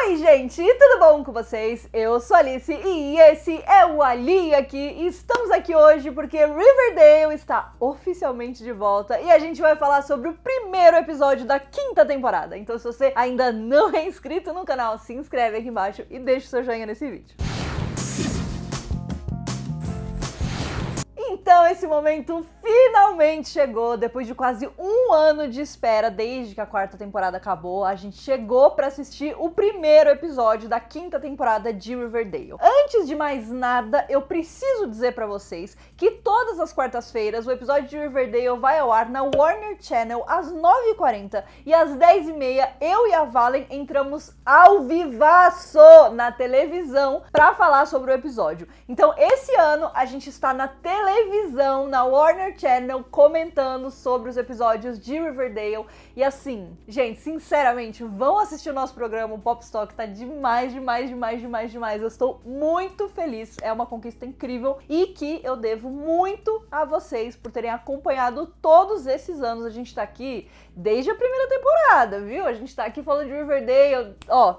Oi, gente, tudo bom com vocês? Eu sou Alice e esse é o Ali aqui. E estamos aqui hoje porque Riverdale está oficialmente de volta e a gente vai falar sobre o primeiro episódio da quinta temporada. Então, se você ainda não é inscrito no canal, se inscreve aqui embaixo e deixa o seu joinha nesse vídeo. Então, esse momento finalmente chegou. Depois de quase um ano de espera, desde que a quarta temporada acabou, a gente chegou para assistir o primeiro episódio da quinta temporada de Riverdale. Antes de mais nada, eu preciso dizer para vocês que todas as quartas-feiras o episódio de Riverdale vai ao ar na Warner Channel às 9h40 e às 10h30 eu e a Valen entramos ao vivaço na televisão para falar sobre o episódio. Então, esse ano a gente está na televisão televisão, na Warner Channel, comentando sobre os episódios de Riverdale. E assim, gente, sinceramente, vão assistir o nosso programa, o Popstock tá demais, demais, demais, demais, demais. Eu estou muito feliz, é uma conquista incrível e que eu devo muito a vocês por terem acompanhado todos esses anos. A gente tá aqui desde a primeira temporada, viu? A gente tá aqui falando de Riverdale, ó,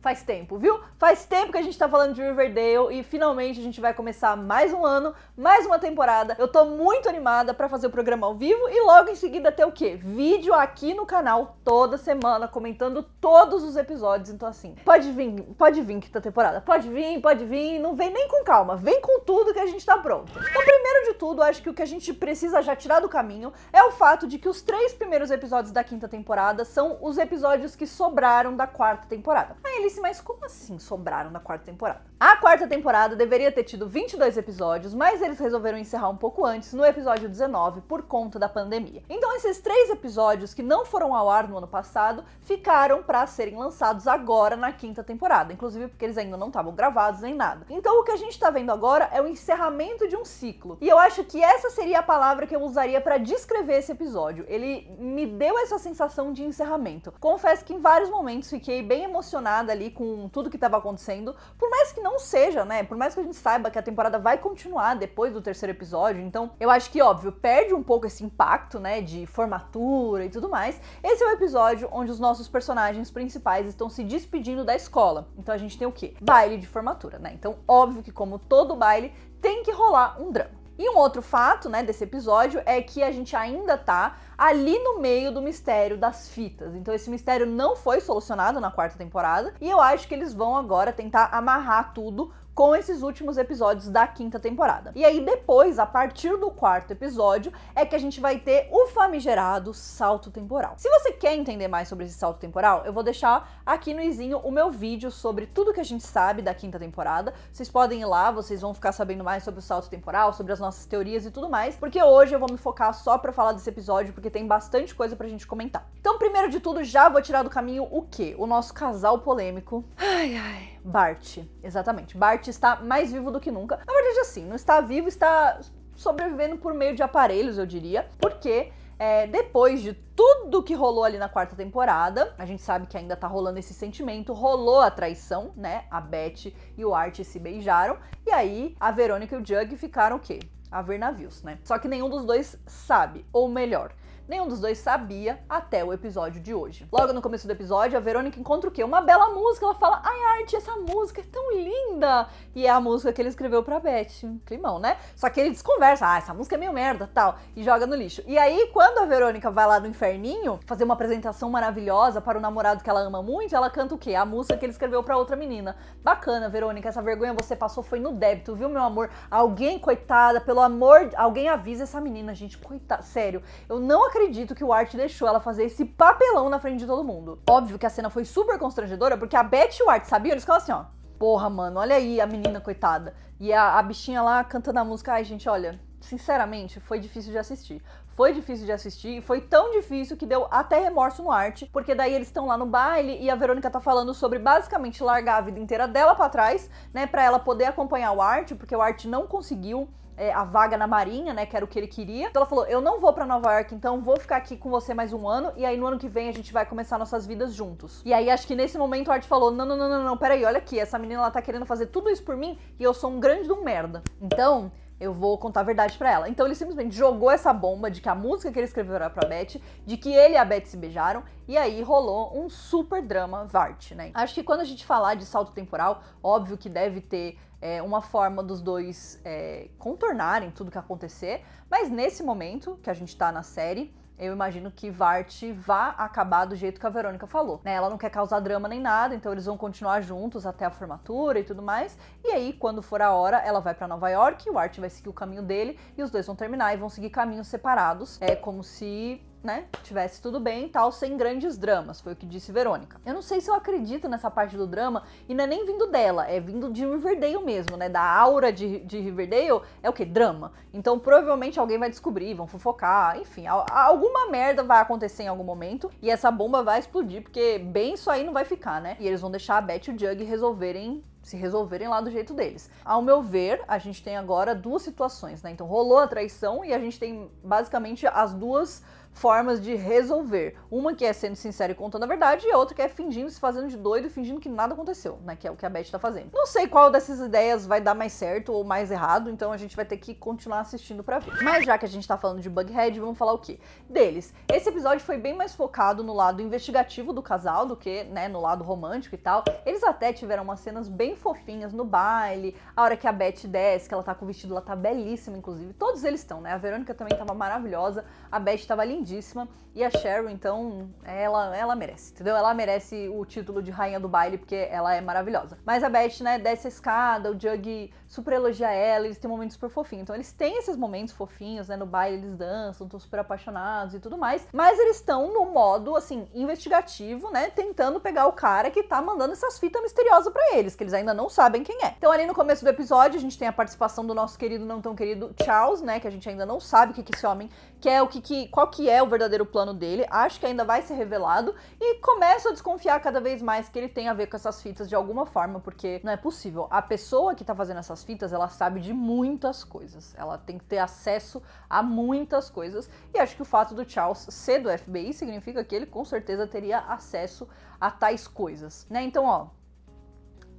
Faz tempo, viu? Faz tempo que a gente tá falando de Riverdale e finalmente a gente vai começar mais um ano, mais uma temporada. Eu tô muito animada para fazer o programa ao vivo e logo em seguida ter o quê? Vídeo aqui no canal toda semana comentando todos os episódios. Então assim, pode vir, pode vir quinta temporada. Pode vir, pode vir, não vem nem com calma, vem com tudo que a gente tá pronto. Então, primeiro de tudo, acho que o que a gente precisa já tirar do caminho é o fato de que os três primeiros episódios da quinta temporada são os episódios que sobraram da quarta temporada. Aí eles disse, mas como assim sobraram na quarta temporada? A quarta temporada deveria ter tido 22 episódios, mas eles resolveram encerrar um pouco antes, no episódio 19, por conta da pandemia. Então esses três episódios que não foram ao ar no ano passado ficaram para serem lançados agora na quinta temporada, inclusive porque eles ainda não estavam gravados nem nada. Então o que a gente está vendo agora é o encerramento de um ciclo. E eu acho que essa seria a palavra que eu usaria para descrever esse episódio. Ele me deu essa sensação de encerramento. Confesso que em vários momentos fiquei bem emocionada ali com tudo que estava acontecendo. Por mais que não seja, né? Por mais que a gente saiba que a temporada vai continuar depois do terceiro episódio. Então, eu acho que, óbvio, perde um pouco esse impacto, né? De formatura e tudo mais. Esse é o episódio onde os nossos personagens principais estão se despedindo da escola. Então a gente tem o quê? Baile de formatura, né? Então, óbvio que, como todo baile, tem que rolar um drama. E um outro fato, né, desse episódio é que a gente ainda tá ali no meio do mistério das fitas. Então esse mistério não foi solucionado na quarta temporada e eu acho que eles vão agora tentar amarrar tudo com esses últimos episódios da quinta temporada. E aí depois, a partir do quarto episódio, é que a gente vai ter o famigerado salto temporal. Se você quer entender mais sobre esse salto temporal, eu vou deixar aqui no izinho o meu vídeo sobre tudo que a gente sabe da quinta temporada. Vocês podem ir lá, vocês vão ficar sabendo mais sobre o salto temporal, sobre as nossas teorias e tudo mais, porque hoje eu vou me focar só para falar desse episódio, porque tem bastante coisa pra gente comentar. Então, primeiro de tudo, já vou tirar do caminho o quê? O nosso casal polêmico. Ai, ai. Bart, exatamente. Bart está mais vivo do que nunca. Na verdade, assim, não está vivo, está sobrevivendo por meio de aparelhos, eu diria, porque é, depois de tudo que rolou ali na quarta temporada, a gente sabe que ainda tá rolando esse sentimento, rolou a traição, né? A Beth e o Art se beijaram, e aí a Verônica e o Jug ficaram o quê? A ver navios, né? Só que nenhum dos dois sabe, ou melhor, Nenhum dos dois sabia até o episódio de hoje. Logo no começo do episódio, a Verônica encontra o quê? Uma bela música. Ela fala: "Ai, Art, essa música é tão linda". E é a música que ele escreveu para Beth. Climão, né? Só que ele desconversa: "Ah, essa música é meio merda", tal, e joga no lixo. E aí, quando a Verônica vai lá no inferninho fazer uma apresentação maravilhosa para o namorado que ela ama muito, ela canta o quê? A música que ele escreveu para outra menina. Bacana, Verônica, essa vergonha você passou foi no débito, viu, meu amor? Alguém coitada, pelo amor, alguém avisa essa menina, gente, coitada, sério. Eu não acredito acredito que o Art deixou ela fazer esse papelão na frente de todo mundo. Óbvio que a cena foi super constrangedora, porque a Beth e o Art sabiam, eles ficavam assim, ó. Porra, mano, olha aí a menina, coitada. E a, a bichinha lá cantando a música. Ai, gente, olha, sinceramente, foi difícil de assistir. Foi difícil de assistir e foi tão difícil que deu até remorso no arte, porque daí eles estão lá no baile e a Verônica tá falando sobre basicamente largar a vida inteira dela para trás, né, para ela poder acompanhar o arte, porque o arte não conseguiu é, a vaga na Marinha, né? Que era o que ele queria. Então ela falou: Eu não vou para Nova York, então vou ficar aqui com você mais um ano. E aí no ano que vem a gente vai começar nossas vidas juntos. E aí acho que nesse momento o Art falou: Não, não, não, não, não, peraí, olha aqui. Essa menina ela tá querendo fazer tudo isso por mim e eu sou um grande de um merda. Então. Eu vou contar a verdade para ela. Então ele simplesmente jogou essa bomba de que a música que ele escreveu era pra Beth, de que ele e a Beth se beijaram, e aí rolou um super drama Vart, né? Acho que quando a gente falar de salto temporal, óbvio que deve ter é, uma forma dos dois é, contornarem tudo que acontecer, mas nesse momento que a gente tá na série, eu imagino que Vart vá acabar do jeito que a Verônica falou. Né? Ela não quer causar drama nem nada, então eles vão continuar juntos até a formatura e tudo mais. E aí, quando for a hora, ela vai para Nova York, o Art vai seguir o caminho dele e os dois vão terminar e vão seguir caminhos separados. É como se né, tivesse tudo bem e tal, sem grandes dramas, foi o que disse Verônica. Eu não sei se eu acredito nessa parte do drama, e não é nem vindo dela, é vindo de Riverdale mesmo, né, da aura de, de Riverdale, é o que? Drama. Então provavelmente alguém vai descobrir, vão fofocar, enfim, a, a, alguma merda vai acontecer em algum momento, e essa bomba vai explodir, porque bem isso aí não vai ficar, né, e eles vão deixar a Beth e o Jug resolverem se resolverem lá do jeito deles. Ao meu ver, a gente tem agora duas situações, né? Então rolou a traição e a gente tem basicamente as duas formas de resolver. Uma que é sendo sincero e contando a verdade, e a outra que é fingindo, se fazendo de doido, fingindo que nada aconteceu, né? Que é o que a Beth tá fazendo. Não sei qual dessas ideias vai dar mais certo ou mais errado, então a gente vai ter que continuar assistindo para ver. Mas já que a gente tá falando de Bughead, vamos falar o quê? Deles. Esse episódio foi bem mais focado no lado investigativo do casal do que, né, no lado romântico e tal. Eles até tiveram umas cenas bem fofinhas no baile, a hora que a Beth desce, que ela tá com o vestido, ela tá belíssima, inclusive. Todos eles estão, né? A Verônica também tava maravilhosa, a Beth tava ali lindíssima. E a Cheryl, então, ela, ela merece, entendeu? Ela merece o título de rainha do baile, porque ela é maravilhosa. Mas a Beth, né, desce a escada, o Jug super elogia ela, eles têm momentos super fofinhos. Então eles têm esses momentos fofinhos, né, no baile eles dançam, estão super apaixonados e tudo mais. Mas eles estão no modo, assim, investigativo, né, tentando pegar o cara que tá mandando essas fitas misteriosas para eles, que eles ainda não sabem quem é. Então ali no começo do episódio, a gente tem a participação do nosso querido, não tão querido Charles, né, que a gente ainda não sabe o que que esse homem quer, o que que, qual que que é o verdadeiro plano dele, acho que ainda vai ser revelado e começo a desconfiar cada vez mais que ele tem a ver com essas fitas de alguma forma, porque não é possível. A pessoa que tá fazendo essas fitas, ela sabe de muitas coisas. Ela tem que ter acesso a muitas coisas e acho que o fato do Charles ser do FBI significa que ele com certeza teria acesso a tais coisas, né? Então, ó,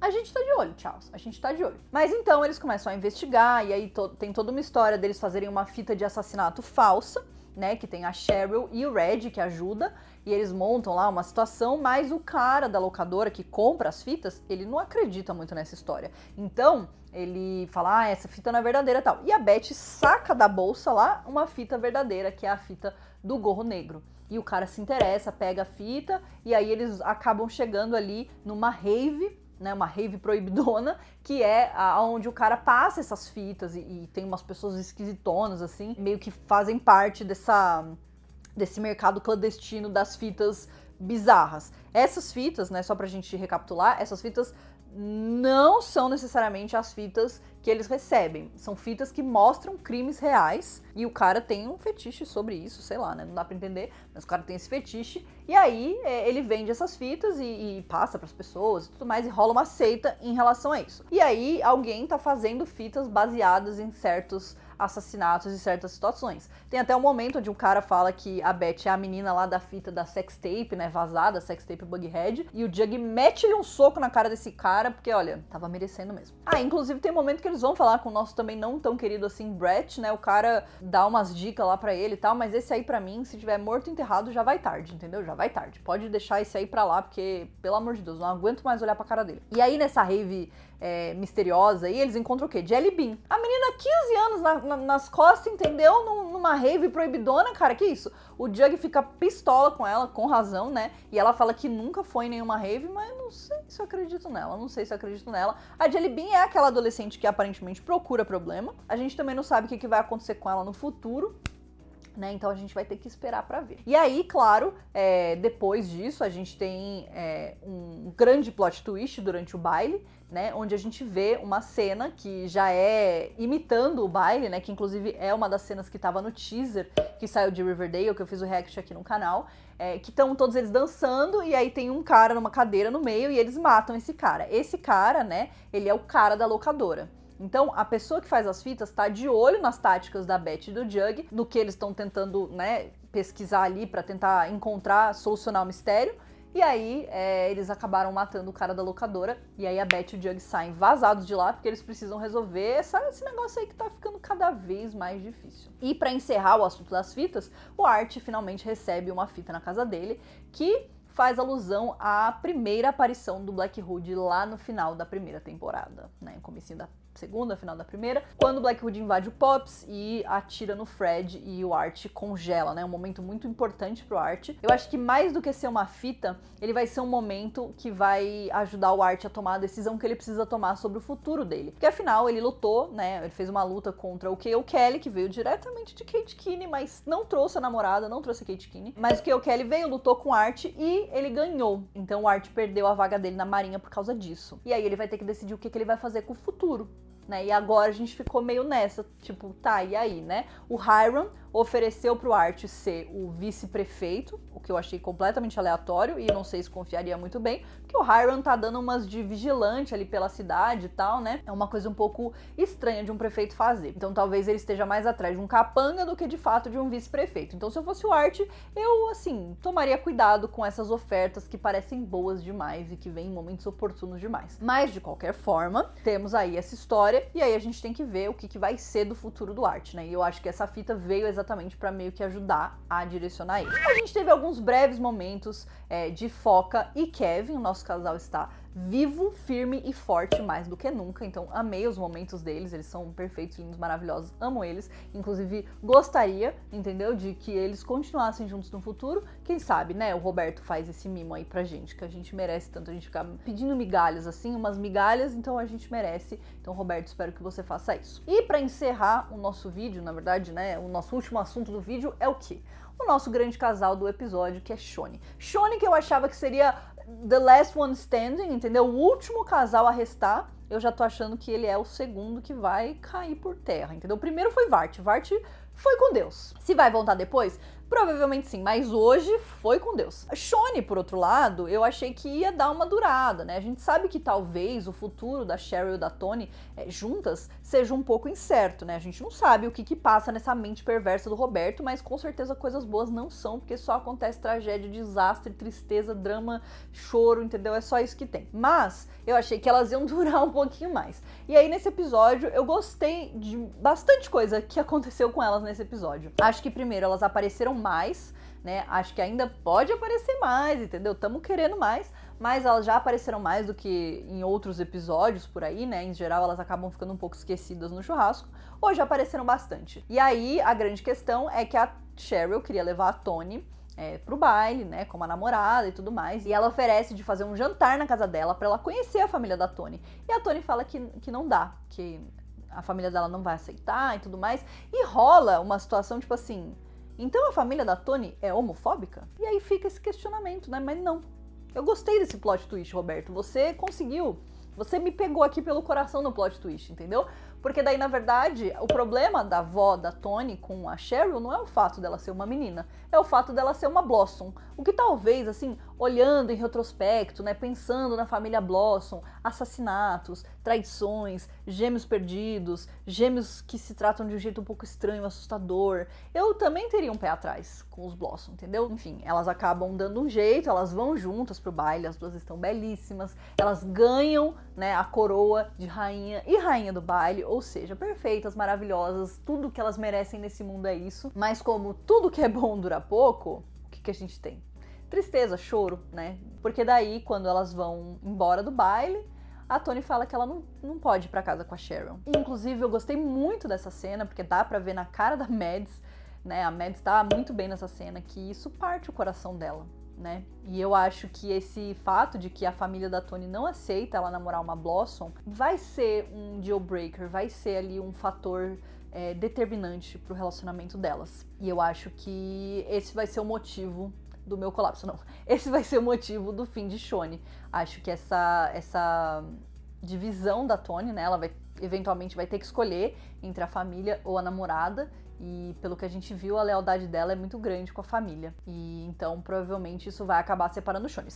a gente tá de olho, Charles, a gente tá de olho. Mas então eles começam a investigar, e aí to tem toda uma história deles fazerem uma fita de assassinato falsa, né? Que tem a Cheryl e o Red que ajuda e eles montam lá uma situação, mas o cara da locadora que compra as fitas, ele não acredita muito nessa história. Então, ele fala: "Ah, essa fita não é verdadeira", tal. E a Beth saca da bolsa lá uma fita verdadeira, que é a fita do gorro negro. E o cara se interessa, pega a fita e aí eles acabam chegando ali numa rave né, uma rave proibidona, que é aonde o cara passa essas fitas e, e tem umas pessoas esquisitonas, assim, meio que fazem parte dessa, desse mercado clandestino das fitas bizarras. Essas fitas, né, só pra gente recapitular, essas fitas não são necessariamente as fitas que eles recebem. São fitas que mostram crimes reais e o cara tem um fetiche sobre isso, sei lá, né? Não dá pra entender, mas o cara tem esse fetiche e aí é, ele vende essas fitas e, e passa para as pessoas e tudo mais e rola uma seita em relação a isso. E aí alguém tá fazendo fitas baseadas em certos assassinatos e certas situações. Tem até um momento onde um cara fala que a Beth é a menina lá da fita da sextape, né, vazada, sextape Bughead, e o Jug mete-lhe um soco na cara desse cara, porque olha, tava merecendo mesmo. Ah, inclusive tem um momento que eles vão falar com o nosso também não tão querido assim, Brett, né, o cara dá umas dicas lá para ele e tal, mas esse aí para mim, se tiver morto enterrado, já vai tarde, entendeu? Já vai tarde. Pode deixar esse aí pra lá, porque, pelo amor de Deus, não aguento mais olhar pra cara dele. E aí nessa rave é, misteriosa aí, eles encontram o quê? Jelly Bean. A menina, 15 anos na, na, nas costas, entendeu? Num, numa rave proibidona, cara, que isso? O Jug fica pistola com ela, com razão, né? E ela fala que nunca foi em nenhuma rave, mas não sei se eu acredito nela, não sei se eu acredito nela. A Jelly Bean é aquela adolescente que aparentemente procura problema. A gente também não sabe o que, que vai acontecer com ela no futuro. Né? Então a gente vai ter que esperar para ver. E aí, claro, é, depois disso a gente tem é, um grande plot twist durante o baile, né? Onde a gente vê uma cena que já é imitando o baile, né? Que inclusive é uma das cenas que estava no teaser que saiu de Riverdale, que eu fiz o react aqui no canal. É, que estão todos eles dançando e aí tem um cara numa cadeira no meio e eles matam esse cara. Esse cara, né? Ele é o cara da locadora. Então, a pessoa que faz as fitas está de olho nas táticas da Beth e do Jug, no que eles estão tentando, né, pesquisar ali para tentar encontrar, solucionar o mistério. E aí é, eles acabaram matando o cara da locadora. E aí a Beth e o Jug saem vazados de lá porque eles precisam resolver esse negócio aí que tá ficando cada vez mais difícil. E para encerrar o assunto das fitas, o Art finalmente recebe uma fita na casa dele que faz alusão à primeira aparição do Black Hood lá no final da primeira temporada, né? no Comecinho da segunda, final da primeira, quando o Black Hood invade o Pops e atira no Fred e o Art congela, né? Um momento muito importante pro Art. Eu acho que mais do que ser uma fita, ele vai ser um momento que vai ajudar o Art a tomar a decisão que ele precisa tomar sobre o futuro dele. Porque afinal, ele lutou, né? Ele fez uma luta contra o K.O. Kelly, que veio diretamente de Kate Kinney, mas não trouxe a namorada, não trouxe a Kate Kinney. Mas o K.O. Kelly veio, lutou com o Art e ele ganhou. Então o Art perdeu a vaga dele na Marinha por causa disso. E aí ele vai ter que decidir o que, que ele vai fazer com o futuro. Né? E agora a gente ficou meio nessa, tipo, tá, e aí, né? O Hiram, ofereceu para o Arte ser o vice-prefeito, o que eu achei completamente aleatório e não sei se confiaria muito bem, porque o Hiram tá dando umas de vigilante ali pela cidade e tal, né? É uma coisa um pouco estranha de um prefeito fazer. Então talvez ele esteja mais atrás de um capanga do que de fato de um vice-prefeito. Então se eu fosse o Arte, eu assim, tomaria cuidado com essas ofertas que parecem boas demais e que vêm em momentos oportunos demais. Mas de qualquer forma, temos aí essa história e aí a gente tem que ver o que, que vai ser do futuro do Arte, né? E eu acho que essa fita veio exatamente exatamente para meio que ajudar a direcionar ele. A gente teve alguns breves momentos é, de Foca e Kevin, o nosso casal está vivo, firme e forte mais do que nunca. Então, amei os momentos deles, eles são perfeitos, lindos, maravilhosos, amo eles. Inclusive, gostaria, entendeu, de que eles continuassem juntos no futuro. Quem sabe, né? O Roberto faz esse mimo aí pra gente, que a gente merece tanto. A gente ficar pedindo migalhas assim, umas migalhas, então a gente merece. Então, Roberto, espero que você faça isso. E para encerrar o nosso vídeo, na verdade, né? O nosso último assunto do vídeo é o que? o nosso grande casal do episódio, que é Shone. Shone que eu achava que seria The Last One Standing, entendeu? O último casal a restar, eu já tô achando que ele é o segundo que vai cair por terra, entendeu? O primeiro foi Vart. Vart foi com Deus. Se vai voltar depois, Provavelmente sim, mas hoje foi com Deus. A Shone, por outro lado, eu achei que ia dar uma durada, né? A gente sabe que talvez o futuro da Cheryl e da Tony é, juntas seja um pouco incerto, né? A gente não sabe o que, que passa nessa mente perversa do Roberto, mas com certeza coisas boas não são, porque só acontece tragédia, desastre, tristeza, drama, choro, entendeu? É só isso que tem. Mas eu achei que elas iam durar um pouquinho mais. E aí nesse episódio eu gostei de bastante coisa que aconteceu com elas nesse episódio. Acho que primeiro elas apareceram mais, né? Acho que ainda pode aparecer mais, entendeu? Estamos querendo mais, mas elas já apareceram mais do que em outros episódios por aí, né? Em geral, elas acabam ficando um pouco esquecidas no churrasco. Hoje apareceram bastante. E aí, a grande questão é que a Cheryl queria levar a Tony é, pro baile, né, como a namorada e tudo mais. E ela oferece de fazer um jantar na casa dela para ela conhecer a família da Tony. E a Tony fala que, que não dá, que a família dela não vai aceitar e tudo mais. E rola uma situação tipo assim, então a família da Tony é homofóbica? E aí fica esse questionamento, né? Mas não. Eu gostei desse plot twist, Roberto. Você conseguiu. Você me pegou aqui pelo coração no plot twist, entendeu? Porque daí, na verdade, o problema da avó da Tony com a Cheryl não é o fato dela ser uma menina, é o fato dela ser uma Blossom. O que talvez, assim, olhando em retrospecto, né, pensando na família Blossom, assassinatos, traições, gêmeos perdidos, gêmeos que se tratam de um jeito um pouco estranho, assustador. Eu também teria um pé atrás com os Blossom, entendeu? Enfim, elas acabam dando um jeito, elas vão juntas pro baile, as duas estão belíssimas, elas ganham, né, a coroa de rainha e rainha do baile, ou seja, perfeitas, maravilhosas, tudo que elas merecem nesse mundo é isso. Mas como tudo que é bom dura pouco, o que, que a gente tem? tristeza, choro, né? Porque daí, quando elas vão embora do baile, a Tony fala que ela não, não pode ir pra casa com a Sharon. Inclusive, eu gostei muito dessa cena, porque dá pra ver na cara da Mads, né? A Mads tá muito bem nessa cena, que isso parte o coração dela, né? E eu acho que esse fato de que a família da Tony não aceita ela namorar uma Blossom vai ser um deal breaker, vai ser ali um fator é, determinante pro relacionamento delas. E eu acho que esse vai ser o motivo do meu colapso, não. Esse vai ser o motivo do fim de Shone. Acho que essa, essa divisão da Tony, né? Ela vai, eventualmente vai ter que escolher entre a família ou a namorada. E pelo que a gente viu, a lealdade dela é muito grande com a família. E então provavelmente isso vai acabar separando o Shone.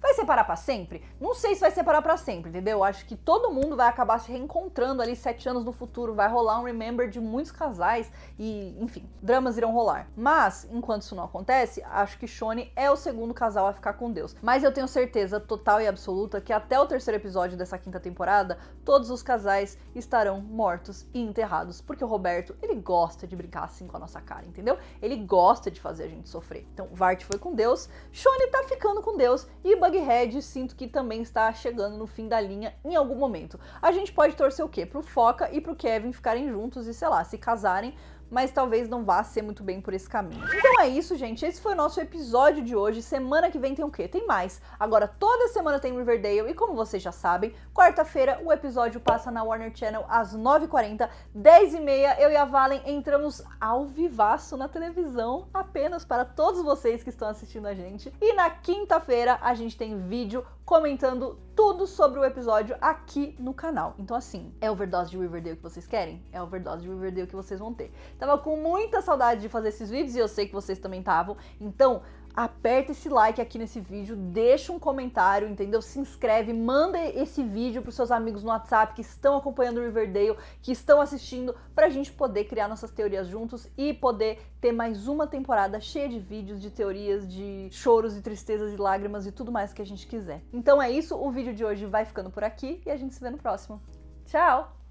Vai separar para sempre? Não sei se vai separar para sempre, entendeu? Acho que todo mundo vai acabar se reencontrando ali sete anos no futuro. Vai rolar um remember de muitos casais e, enfim, dramas irão rolar. Mas, enquanto isso não acontece, acho que Shone é o segundo casal a ficar com Deus. Mas eu tenho certeza total e absoluta que até o terceiro episódio dessa quinta temporada, todos os casais estarão mortos e enterrados, porque o Roberto, ele gosta de brincar assim com a nossa cara, entendeu? Ele gosta de fazer a gente sofrer. Então, Vart foi com Deus, Shone tá ficando com Deus e Bughead sinto que também está chegando no fim da linha em algum momento. A gente pode torcer o quê? Pro Foca e pro Kevin ficarem juntos e sei lá, se casarem, mas talvez não vá ser muito bem por esse caminho. Então é isso, gente. Esse foi o nosso episódio de hoje. Semana que vem tem o quê? Tem mais. Agora toda semana tem Riverdale e como vocês já sabem, quarta-feira o episódio passa na Warner Channel às 9h40, 10h30. Eu e a Valen entramos ao vivaço na televisão, apenas para todos vocês que estão assistindo a gente. E na quinta-feira a gente tem vídeo comentando tudo sobre o episódio aqui no canal. Então assim, é overdose de Riverdale que vocês querem? É overdose de Riverdale que vocês vão ter. Tava com muita saudade de fazer esses vídeos e eu sei que vocês também estavam. Então, aperta esse like aqui nesse vídeo, deixa um comentário, entendeu? Se inscreve, manda esse vídeo pros seus amigos no WhatsApp que estão acompanhando o Riverdale, que estão assistindo, pra gente poder criar nossas teorias juntos e poder ter mais uma temporada cheia de vídeos, de teorias, de choros e tristezas e lágrimas e tudo mais que a gente quiser. Então é isso, o vídeo de hoje vai ficando por aqui e a gente se vê no próximo. Tchau!